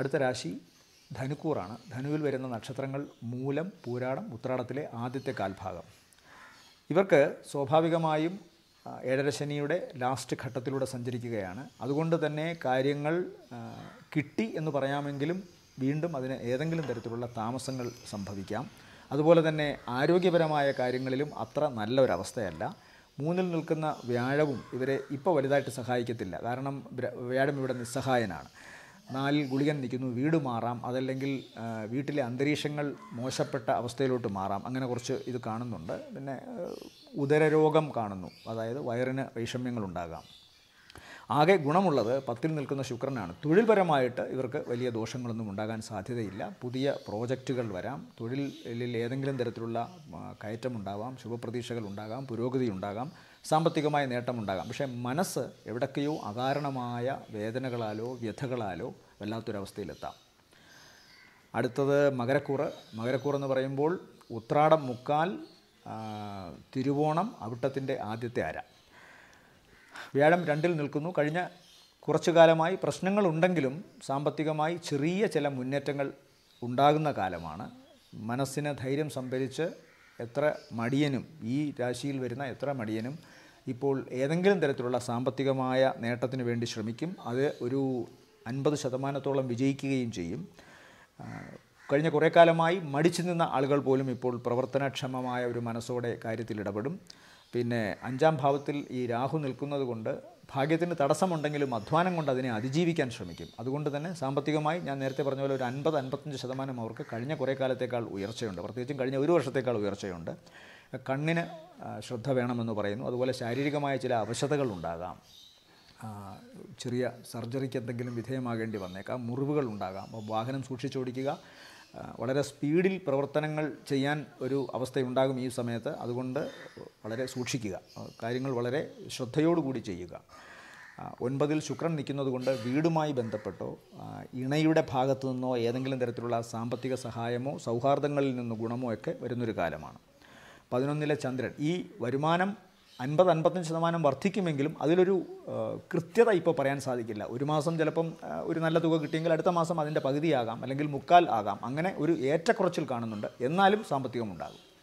അടുത്ത രാശി ധനുക്കൂറാണ് ധനുവിൽ വരുന്ന നക്ഷത്രങ്ങൾ മൂലം പൂരാടം ഉത്രാടത്തിലെ ആദ്യത്തെ കാൽഭാഗം ഇവർക്ക് സ്വാഭാവികമായും ഏഴരശനിയുടെ ലാസ്റ്റ് ഘട്ടത്തിലൂടെ സഞ്ചരിക്കുകയാണ് അതുകൊണ്ട് തന്നെ കാര്യങ്ങൾ കിട്ടി എന്ന് പറയാമെങ്കിലും വീണ്ടും അതിന് ഏതെങ്കിലും തരത്തിലുള്ള താമസങ്ങൾ സംഭവിക്കാം അതുപോലെ തന്നെ ആരോഗ്യപരമായ കാര്യങ്ങളിലും അത്ര നല്ലൊരവസ്ഥയല്ല മൂന്നിൽ നിൽക്കുന്ന വ്യാഴവും ഇവരെ ഇപ്പോൾ വലുതായിട്ട് സഹായിക്കത്തില്ല കാരണം വ്യാഴം ഇവിടെ നിസ്സഹായനാണ് നാലിൽ ഗുളികൻ നിൽക്കുന്നു വീട് മാറാം അതല്ലെങ്കിൽ വീട്ടിലെ അന്തരീക്ഷങ്ങൾ മോശപ്പെട്ട അവസ്ഥയിലോട്ട് മാറാം അങ്ങനെ കുറച്ച് ഇത് കാണുന്നുണ്ട് പിന്നെ ഉദരരോഗം കാണുന്നു അതായത് വയറിന് വൈഷമ്യങ്ങളുണ്ടാകാം ആകെ ഗുണമുള്ളത് പത്തിൽ നിൽക്കുന്ന ശുക്രനാണ് തൊഴിൽപരമായിട്ട് ഇവർക്ക് വലിയ ദോഷങ്ങളൊന്നും ഉണ്ടാകാൻ സാധ്യതയില്ല പുതിയ പ്രോജക്റ്റുകൾ വരാം തൊഴിലിൽ ഏതെങ്കിലും തരത്തിലുള്ള ഉണ്ടാവാം ശുഭപ്രതീക്ഷകൾ ഉണ്ടാകാം പുരോഗതി ഉണ്ടാകാം സാമ്പത്തികമായ നേട്ടമുണ്ടാകാം പക്ഷേ മനസ്സ് എവിടൊക്കെയോ അകാരണമായ വേദനകളാലോ വ്യഥകളാലോ വല്ലാത്തൊരവസ്ഥയിലെത്താം അടുത്തത് മകരക്കൂറ് മകരക്കൂറെന്ന് പറയുമ്പോൾ ഉത്രാടം മുക്കാൽ തിരുവോണം അവിട്ടത്തിൻ്റെ ആദ്യത്തെ ആരാ വ്യാഴം രണ്ടിൽ നിൽക്കുന്നു കഴിഞ്ഞ കുറച്ചു കാലമായി പ്രശ്നങ്ങളുണ്ടെങ്കിലും സാമ്പത്തികമായി ചെറിയ ചില മുന്നേറ്റങ്ങൾ ഉണ്ടാകുന്ന കാലമാണ് മനസ്സിന് ധൈര്യം സംഭരിച്ച് എത്ര മടിയനും ഈ രാശിയിൽ വരുന്ന എത്ര മടിയനും ഇപ്പോൾ ഏതെങ്കിലും തരത്തിലുള്ള സാമ്പത്തികമായ നേട്ടത്തിന് വേണ്ടി ശ്രമിക്കും അത് ഒരു അൻപത് ശതമാനത്തോളം വിജയിക്കുകയും ചെയ്യും കഴിഞ്ഞ കുറേ കാലമായി മടിച്ചു നിന്ന ആളുകൾ പോലും ഇപ്പോൾ പ്രവർത്തനക്ഷമമായ ഒരു മനസ്സോടെ കാര്യത്തിൽ ഇടപെടും പിന്നെ അഞ്ചാം ഭാവത്തിൽ ഈ രാഹു നിൽക്കുന്നത് കൊണ്ട് ഭാഗ്യത്തിന് തടസ്സമുണ്ടെങ്കിലും അധ്വാനം കൊണ്ട് അതിനെ അതിജീവിക്കാൻ ശ്രമിക്കും അതുകൊണ്ട് തന്നെ സാമ്പത്തികമായി ഞാൻ നേരത്തെ പറഞ്ഞ പോലെ ഒരു അൻപത് അൻപത്തഞ്ച് ശതമാനം അവർക്ക് കഴിഞ്ഞ കുറേ കാലത്തേക്കാൾ ഉയർച്ചയുണ്ട് പ്രത്യേകിച്ചും കഴിഞ്ഞ ഒരു വർഷത്തേക്കാൾ ഉയർച്ചയുണ്ട് കണ്ണിന് ശ്രദ്ധ വേണമെന്ന് പറയുന്നു അതുപോലെ ശാരീരികമായ ചില അവശതകൾ ഉണ്ടാകാം ചെറിയ സർജറിക്ക് എന്തെങ്കിലും വിധേയമാകേണ്ടി വന്നേക്കാം മുറിവുകൾ ഉണ്ടാകാം വാഹനം സൂക്ഷിച്ചോടിക്കുക വളരെ സ്പീഡിൽ പ്രവർത്തനങ്ങൾ ചെയ്യാൻ ഒരു അവസ്ഥയുണ്ടാകും ഈ സമയത്ത് അതുകൊണ്ട് വളരെ സൂക്ഷിക്കുക കാര്യങ്ങൾ വളരെ ശ്രദ്ധയോടുകൂടി ചെയ്യുക ഒൻപതിൽ ശുക്രൻ നിൽക്കുന്നതുകൊണ്ട് വീടുമായി ബന്ധപ്പെട്ടോ ഇണയുടെ ഭാഗത്തു നിന്നോ ഏതെങ്കിലും തരത്തിലുള്ള സാമ്പത്തിക സഹായമോ സൗഹാർദ്ദങ്ങളിൽ നിന്ന് ഗുണമോ ഒക്കെ വരുന്നൊരു കാലമാണ് പതിനൊന്നിലെ ചന്ദ്രൻ ഈ വരുമാനം അൻപത് അൻപത്തഞ്ച് ശതമാനം വർദ്ധിക്കുമെങ്കിലും അതിലൊരു കൃത്യത ഇപ്പോൾ പറയാൻ സാധിക്കില്ല ഒരു മാസം ചിലപ്പം ഒരു നല്ല തുക കിട്ടിയെങ്കിൽ അടുത്ത മാസം അതിൻ്റെ പകുതിയാകാം അല്ലെങ്കിൽ മുക്കാൽ ആകാം അങ്ങനെ ഒരു ഏറ്റക്കുറച്ചിൽ കാണുന്നുണ്ട് എന്നാലും സാമ്പത്തികമുണ്ടാകും